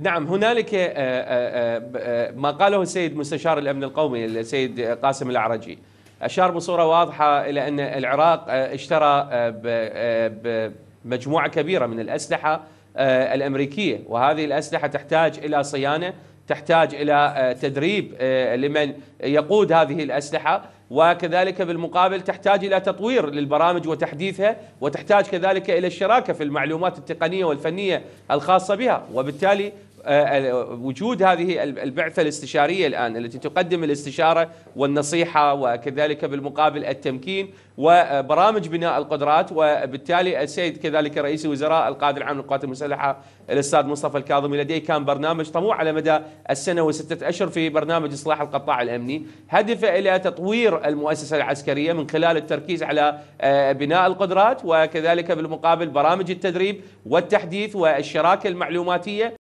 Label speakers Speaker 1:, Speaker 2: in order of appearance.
Speaker 1: نعم هنالك آه، آه، آه، ما قاله السيد مستشار الامن القومي السيد قاسم العرجي اشار بصوره واضحه الى ان العراق اشترى مجموعه كبيره من الاسلحه الامريكيه وهذه الاسلحه تحتاج الى صيانه تحتاج الى تدريب لمن يقود هذه الاسلحه وكذلك بالمقابل تحتاج الى تطوير للبرامج وتحديثها وتحتاج كذلك الى الشراكه في المعلومات التقنيه والفنيه الخاصه بها وبالتالي آه، آه، وجود هذه البعثة الاستشارية الآن التي تقدم الاستشارة والنصيحة وكذلك بالمقابل التمكين وبرامج بناء القدرات وبالتالي السيد كذلك رئيس الوزراء القائد العام للقوات المسلحة الأستاذ مصطفى الكاظمي لديه كان برنامج طموح على مدى السنة وستة أشهر في برنامج إصلاح القطاع الأمني هدف إلى تطوير المؤسسة العسكرية من خلال التركيز على آه، بناء القدرات وكذلك بالمقابل برامج التدريب والتحديث والشراكة المعلوماتية